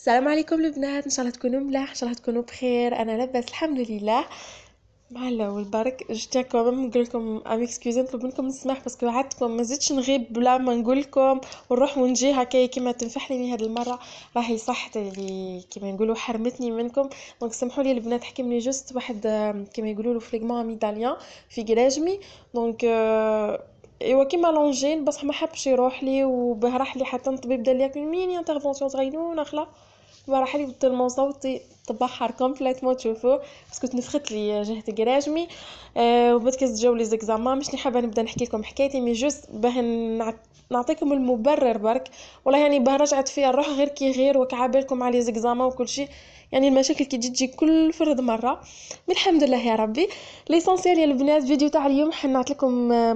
السلام عليكم البنات ان شاء الله تكونوا ملاح ان شاء الله تكونوا بخير انا لاباس الحمد لله مع الاول برك جيت كومام نقول لكم ام اكسكيوزي نطلب منكم السماح باسكو عادكم ما زدتش نغيب بلا ما نقول لكم ونروح ونجي هكايا كيما تنفحلني هذه المره راهي صحتي اللي كيما نقولوا حرمتني منكم دونك سمحوا لي البنات حكمني جوست واحد كيما يقولوا له فليغمون ايطاليان في كراجمي دونك ايوا آه، كيما لونجين بصح ما حبش يروح لي وبهرح لي حتى الطبيب دار لي مين انترفونسيون صغيرونه خلا صباح لي صوتي تبحر كومبليتمون تشوفوه بس كنت نفخت لي جهه كراجمي آه وبودكاست جو لي زيكزامان مش حابه نبدا نحكي لكم حكايتي مي جوست باه نعطيكم المبرر برك والله يعني باه رجعت فيا الروح غير كي غير وكعبالكم على لي زيكزامان وكل شيء يعني المشاكل كي تجي تجي كل فرد مره من الحمد لله يا ربي ليسونسيال يا البنات فيديو تاع اليوم حنعط لكم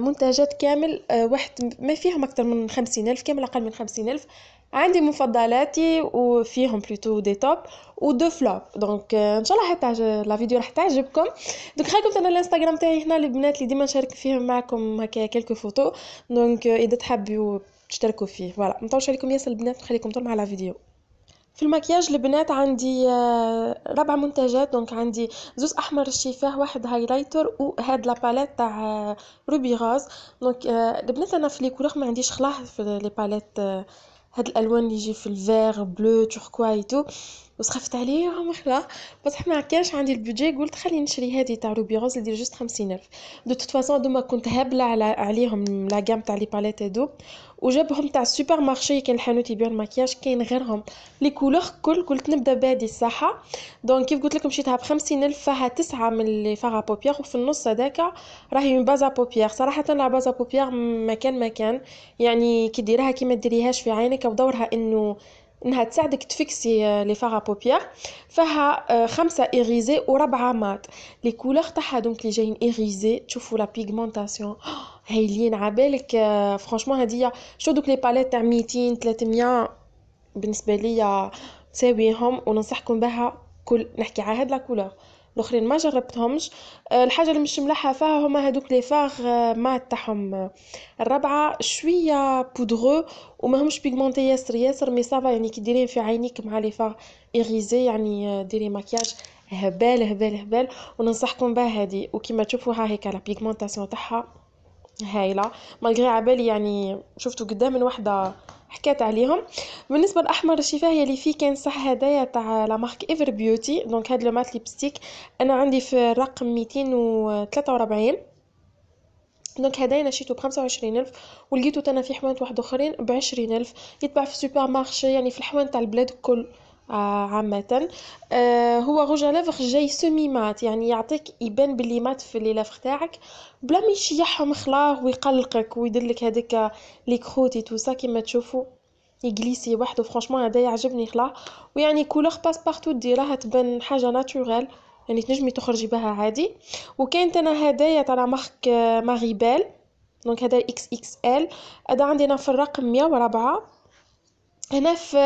منتجات كامل واحد ما فيهم اكثر من خمسين الف كامل اقل من خمسين الف عندي مفضلاتي وفيهم بلوتو دي توب ودو فلوب دونك ان شاء الله حتى لا فيديو راح تعجبكم دونك خليكم تانا الانستغرام تاعي هنا البنات اللي ديما نشارك فيهم معكم هكا كلكو فوتو دونك euh، اذا تحبوا تشتركوا فيه فوالا نطولش عليكم ياسر البنات نخليكم طول مع لا فيديو في المكياج البنات عندي euh، ربع منتجات دونك عندي زوز احمر الشفاه واحد هايلايتر وهاد لا باليت تاع روبي غاز دونك البنات انا في لي ما عنديش خلاص في لي باليت هاد الالوان اللي يجي في الفير بلو توركوا اي تو وسخفت عليهم خلا بصح ما كانش عندي البودجي قلت خلي نشري هذه تاع روبي غوز اللي جوست خمسين الف دو توت فاصون دوما كنت هابله على عليهم لا جام تاع لي باليت هادو وجابهم تاع السوبر مارشي كان الحانوت يبيع المكياج كاين غيرهم لي كولور كل قلت نبدا بادي الصحه دونك كيف قلت لكم شيتها ب 50000 فيها تسعه من لي فارا بوبيير وفي النص هذاك راهي من بازا بوبيير صراحه لا بازا بوبيير مكان مكان يعني كي ديريها كي ما ديريهاش في عينك ودورها انه انها تساعدك تفكسي آه، لي فارا بوبيير فيها آه، خمسه ايريزي وربعه مات لي كولور تاعها دونك لي جايين ايريزي تشوفوا لا بيغمونطاسيون هايلين عبالك آه، فرانشمون هادي شو دوك لي باليت تاع 200 300 بالنسبه ليا تساويهم وننصحكم بها كل نحكي على هاد لا الاخرين ما جربتهمش آه، الحاجه اللي مش ملاحه فيها هما هذوك لي فاغ آه، مات تاعهم الرابعه شويه بودغو همش بيغمونتي ياسر ياسر مي صافا يعني كي ديرين في عينيك مع لي فاغ اغيزي يعني ديري مكياج هبال هبال هبال وننصحكم بها هذه وكما تشوفوها هيك لا بيغمونطاسيون تاعها هايله مالغري عبالي يعني شفتو قدام من وحده حكات عليهم بالنسبه لاحمر الشفاهيه اللي فيه كان صح هدايا تاع لا مارك ايفر بيوتي دونك هاد لو مات ليبستيك انا عندي في الرقم 243 دونك هدايا نشيتو شريته ب 25000 ولقيتو تانا في حوانت واحد اخرين ب 20000 يتباع في سوبر مارشي يعني في الحوانت تاع البلاد الكل آه، عامة آه، هو غوج لافخ جاي سمي مات يعني يعطيك يبان باللي مات في لي لافخ تاعك بلا ما يشيحهم خلاه ويقلقك ويدلك هذيك لي كروتي تو سا كيما تشوفوا يجليسي وحده فرانشمون هذا يعجبني خلاه ويعني كولور باس بارتو ديرها تبان حاجه ناتوريل يعني تنجمي تخرجي بها عادي وكاين تانا هدايا تاع مارك ماريبال دونك هذا اكس اكس ال هذا عندنا في الرقم 104 هنا في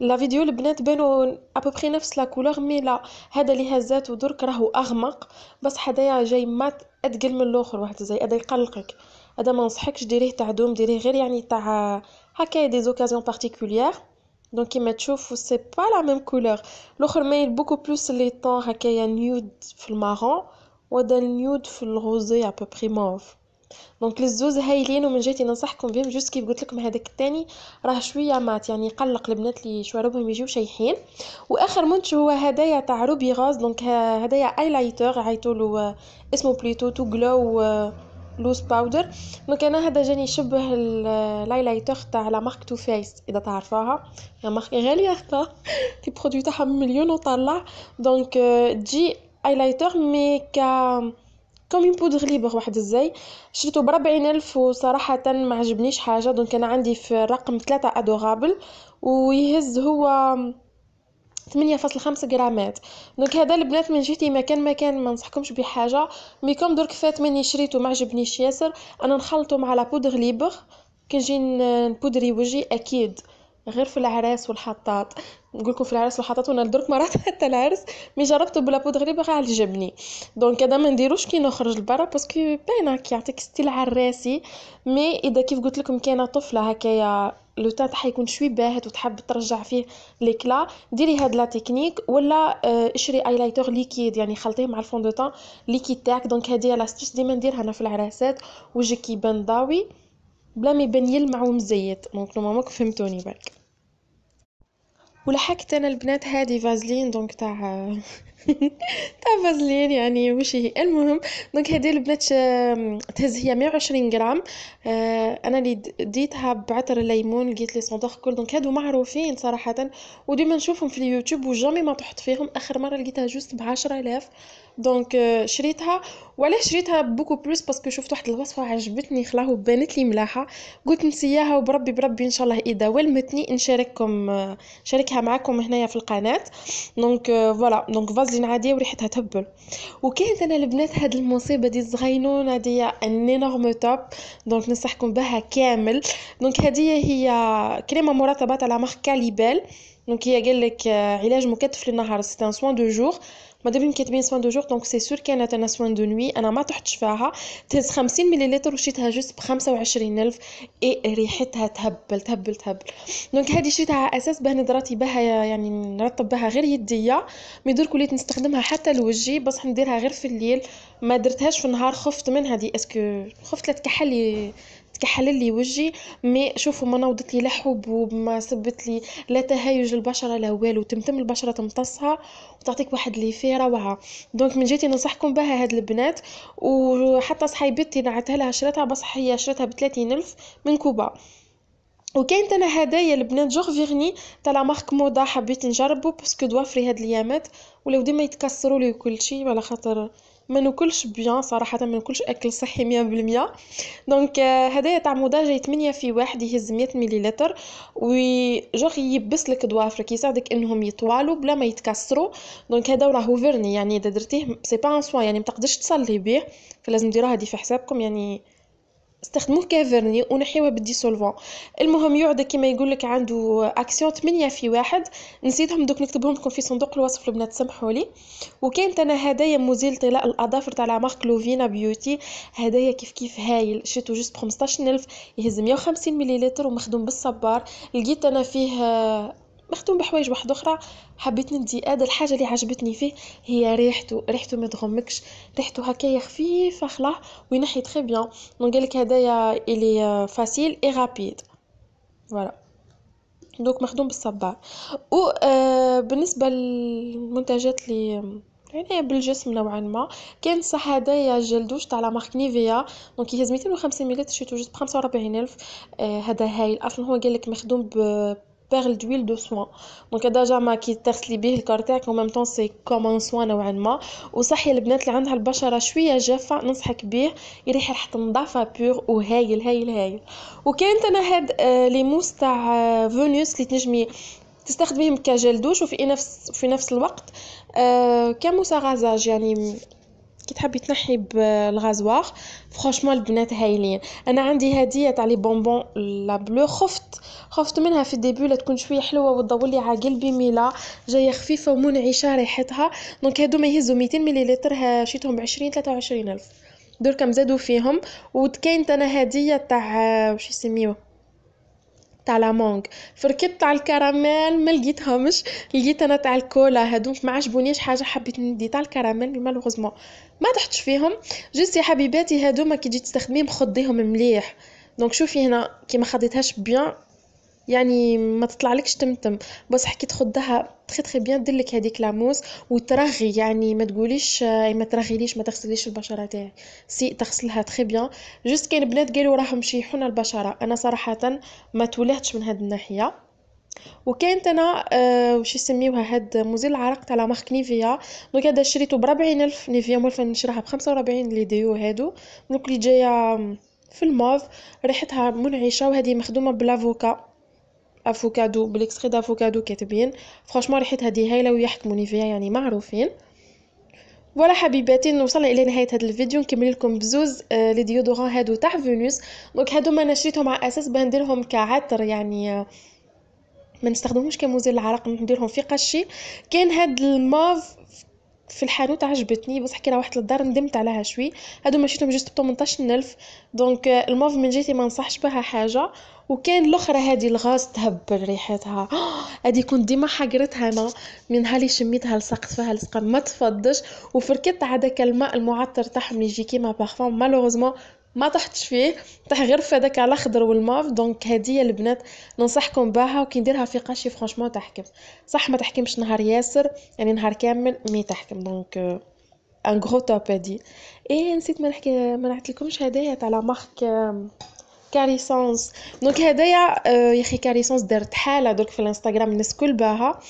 لا فيديو البنات بانوا ابوبري نفس لا كولور مي لا هذا اللي هزات درك راهو اغمق بس حدايا جاي مات اتقل من الاخر واحد زي هذا يقلقك هذا ما نصحكش ديريه تاع دوم ديريه غير يعني تاع هكا دي زوكازيون بارتيكولير دونك كيما تشوفوا سي با لا ميم كولور الاخر مايل بوكو بلوس لي طون هكايا نيود في المارون وهذا نيود في الغوزي ابوبري موف دونك الزوز هايلين ومن جهتي ننصحكم بهم جوست كيف قلت لكم هذاك الثاني راه شويه مات يعني يقلق البنات اللي شواربهم يجيو شايحين واخر منتج هو هدايا تاع روبي غاز دونك هدايا ايلايتر عيطولو آه، اسمه بليتو تو جلو لوز باودر دونك انا هذا جاني يشبه الايلايتر آه، تاع لا مارك تو فيس اذا تعرفوها يا مارك غاليه هكا تي برودوي تاعها مليون وطلع دونك تجي ايلايتر مي كا كومين بودغ ليبغ واحد الزاي شريتو بربعين الف وصراحة ما عجبنيش حاجة دونك انا عندي في الرقم ثلاثة ادوغابل ويهز هو 8.5 فاصل غرامات دونك هذا البنات من جهتي مكان مكان ما نصحكمش بحاجه مي كوم درك فات مني شريته ما عجبنيش ياسر انا نخلطه مع بودغ ليبغ كي نجي نبودري وجهي اكيد غير في العراس والحطاط نقول لكم في العرس وحطيت انا لدرك مرات حتى العرس مي جربته بلا بودغ غريبه غير على دونك هذا ما نديروش كي نخرج لبرا باسكو باينه كيعطيك ستيل عراسي مي اذا كيف قلت لكم كاينه طفله هكايا لو تاع تاعها يكون شوي باهت وتحب ترجع فيه ليكلا ديري هاد لا تكنيك ولا آه، اشري ايلايتور ليكيد يعني خلطيه مع الفون دو طون ليكيد تاعك دونك هادي لاستيس ديما نديرها انا في العراسات وجهك يبان ضاوي بلا ما يبان يلمع ومزيت دونك نورمالمون فهمتوني برك ولحقت انا البنات هادي فازلين دونك تاع تاع طيب، فازلين يعني هي المهم دونك هذه البنات تهز هي 120 غرام آه، انا اللي ديتها بعطر الليمون لقيت لي صندوق كل دونك هادو معروفين صراحه وديما نشوفهم في اليوتيوب وجامي ما تحط فيهم اخر مره لقيتها جوست ب 10000 دونك آه، شريتها وعلاش شريتها بوكو بلوس باسكو شفت واحد الوصفه عجبتني خلاه بانت لي ملاحه قلت نسياها وبربي بربي ان شاء الله اذا ولمتني نشارككم آه، نشاركها معكم هنايا في القناه دونك فوالا دونك فاز خارجين عادية وريحتها تهبل وكانت انا البنات هاد المصيبة دي الزغينون دي أني انورم توب دونك ننصحكم بها كامل دونك هادي هي كريمة مرطبة على لا مارك كاليبال دونك هي قال لك آه، علاج مكثف للنهار سي سوان دو جور مادام كاتبين سوان دو جور دونك سي سور كاينه انا سوان دو نوي انا ما طحتش فيها تهز 50 مليلتر وشريتها بخمسه ب 25000 اي ريحتها تهبل تهبل تهبل دونك هادي شريتها على اساس باه نضراتي بها يعني نرطب بها غير يديا مي درك وليت نستخدمها حتى لوجهي بصح نديرها غير في الليل ما درتهاش في النهار خفت منها دي اسكو خفت لا تكحل تكحل لي وجهي مي شوفوا ما نوضت لي لا حبوب ما سبت لي لا تهيج البشره لا والو تمتم البشره تمتصها وتعطيك واحد لي في روعه دونك من جيتي ننصحكم بها هاد البنات وحتى صحيبتي نعتها لها شريتها بصح هي شريتها ب ألف من كوبا وكاين انا هدايا البنات جوغ فيغني تاع لا مارك موضه حبيت نجربو باسكو دوافري هاد الايامات ولاو ديما يتكسروا لي وكل شيء على خاطر ما ناكلش بيان صراحه ما ناكلش اكل صحي مية بالمية دونك آه، هدايا تاع موضه جاي 8 في واحد يهز 100 مليلتر وجوغ يبسلك ضوافرك يساعدك انهم يطوالوا بلا ما يتكسروا دونك هذا راهو فيرني يعني اذا درتيه سي با ان سوا يعني ما تقدرش تصلي بيه فلازم ديروها هذه في حسابكم يعني استخدموه كافرني ونحيوه بالديسولفون المهم كما كيما يقولك عنده اكسيون 8 في واحد نسيتهم دوك نكتبهم لكم في صندوق الوصف البنات سمحوا لي وكانت انا هدايا مزيل طلاء الاظافر تاع لا مارك لوفينا بيوتي هدايا كيف كيف هايل شريتو جوست ب 15000 يهز 150 مليلتر ومخدوم بالصبار لقيت انا فيه مخدوم بحوايج واحد اخرى حبيت ندي هذا الحاجه اللي عجبتني فيه هي ريحته ريحته ما تغمكش ريحته هكايا خفيفه خلاه وينحي تري بيان دونك قالك هدايا الي فاسيل اي رابيد فوالا دونك مخدوم بالصبار و آه، بالنسبه للمنتجات اللي يعني بالجسم نوعا ما كان صح هدايا جل دوش تاع لا مارك نيفيا دونك يهز 250 ملل شريتو جوست ب 45000 هذا هايل اصلا هو قال لك مخدوم ب بيرل دويل دو سوان دونك هذا جامع كي تغسلي بيه الكار تاعك وميم طون سي ان سوان نوعا ما وصحي البنات اللي عندها البشره شويه جافه ننصحك بيه يريح ريحه نظافه بيغ وهايل هايل هايل وكانت انا هاد لي موس تاع فينوس اللي تنجمي تستخدميهم كجل دوش وفي نفس في نفس الوقت كمساغزاج يعني كي تحبي تنحي بالغازوار فرانشمون البنات هايلين انا عندي هديه تاع لي بونبون لا بلو خفت خفت منها في الديبي لا تكون شويه حلوه وتضوي لي على قلبي ميلا جايه خفيفه ومنعشه ريحتها دونك هادو ما يهزو 200 مليلتر شيتهم ب 20 23 الف دركا مزادو فيهم وكاين انا هديه تاع واش يسميوه تاع لا مونغ فركبت على الكراميل ما لقيتهمش لقيت انا تاع الكولا هذوك ما عجبونيش حاجه حبيت ندي تاع الكراميل مي مالوغوزمون ما تحتش فيهم جست يا حبيباتي هذوما كي تجي تستخدميهم خضيهم مليح دونك شوفي هنا كي ما خديتهاش بيان يعني ما لكش تمتم بس حكي تخدها تخي تخي بيان دلك هذيك لاموس وترغي يعني ما تقوليش آه، ما ليش ما تغسليش البشره تاعي سي تغسلها تخي بيان جوست كاين بنات قالوا راهم يشيحون البشره انا صراحه ما تولهتش من هاد الناحيه وكانت انا آه وش يسميوها هاد مزيل العرق تاع لا مارك نيفيا دونك هذا شريته ب 40000 نيفيا مولفه نشراها ب 45 لي ديو هادو دونك اللي جايه في الموف ريحتها منعشه وهذه مخدومه بلافوكا افوكادو بالاكستري دافوكادو كاتبين فرانشمون ريحتها دي هايله ويحكموني فيها يعني معروفين ولا حبيباتي نوصل الى نهايه هذا الفيديو نكمل لكم بزوز آه لي ديودوران هادو تاع فينوس دونك هادو ما نشريتهم على اساس باه نديرهم كعطر يعني آه، ما نستخدمهمش كمزيل العرق نديرهم في قشي كان هاد الماف في الحانوت عجبتني بصح كي روحت للدار ندمت عليها شوي هادو مشيتهم جوست ب 18000 دونك آه، الموف من جهتي ما نصحش بها حاجه وكان الاخرى هذه الغاز تهبل ريحتها هذه كنت ديما حقرتها انا من نهار شميتها لصقت فيها لصقه ما تفضش وفركت هذاك الماء المعطر تاعهم يجي كيما بارفان مالوغوزمون ما طحتش فيه طاح غير في هذاك الاخضر والماف دونك هذه البنات ننصحكم بها وكي نديرها في قاشي فرانشمون تحكم صح ما تحكمش نهار ياسر يعني نهار كامل مي تحكم دونك ان غرو توب هادي اي نسيت ما نحكي ما نعطيكمش هدايا تاع لا مارك كاريسونس دونك هدايا يا اخي كاريسونس دارت حاله درك في الانستغرام الناس كل باها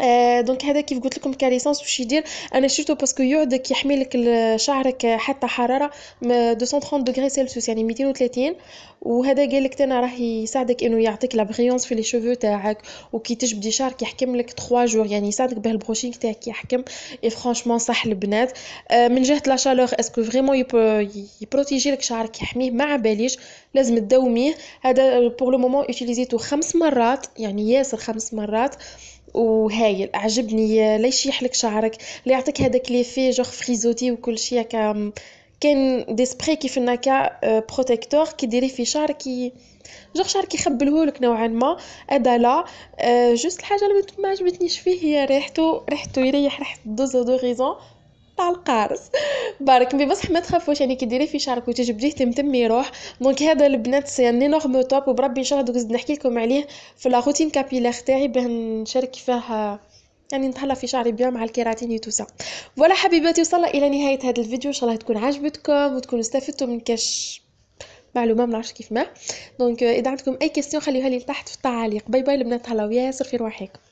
آه، دونك هذا كيف قلت لكم كاريسونس واش يدير انا شفته باسكو يعد كيحمي لك شعرك حتى حراره 230 دوغري سيلسيوس يعني 230 وهذا قال لك انا راه يساعدك انه يعطيك لا بريونس في لي شوفو تاعك وكي تجبدي شعرك يحكم لك 3 جور يعني يساعدك به البروشينغ تاعك يحكم اي فرانشمون صح البنات آه، من جهه لا شالور اسكو فريمون يبروتيجي لك شعرك يحميه ما باليش لازم تداوميه هذا بور لو مومون يوتيليزيتو خمس مرات يعني ياسر خمس مرات وهايل عجبني لا يشيح لك شعرك لا يعطيك هذاك ليفي جوغ فريزوتي وكل شيء هكا كان دي سبري كيف انك بروتيكتور آه، كي ديري في شعرك جوغ شعرك يخبلهولك نوعا ما هذا لا آه، جوست الحاجه اللي ما عجبتنيش فيه هي ريحته ريحته يريح ريحه دوزو دو غيزون يطلع القارص بارك مي بصح ما تخافوش يعني كي ديري في شعرك وتجبديه تمتم يروح دونك هذا البنات سي ان انورم توب وبربي ان شاء الله دوك نحكي لكم عليه في لا روتين كابيلار تاعي باه نشارك فيها يعني نتهلا في شعري بيان مع الكيراتين وتوسا ولا حبيباتي وصلنا الى نهايه هذا الفيديو ان شاء الله تكون عجبتكم وتكونوا استفدتوا من كاش معلومه ما نعرفش كيف ما دونك اذا عندكم اي كيسيون خليوها لي تحت في التعاليق باي باي البنات هلاو ياسر في روحك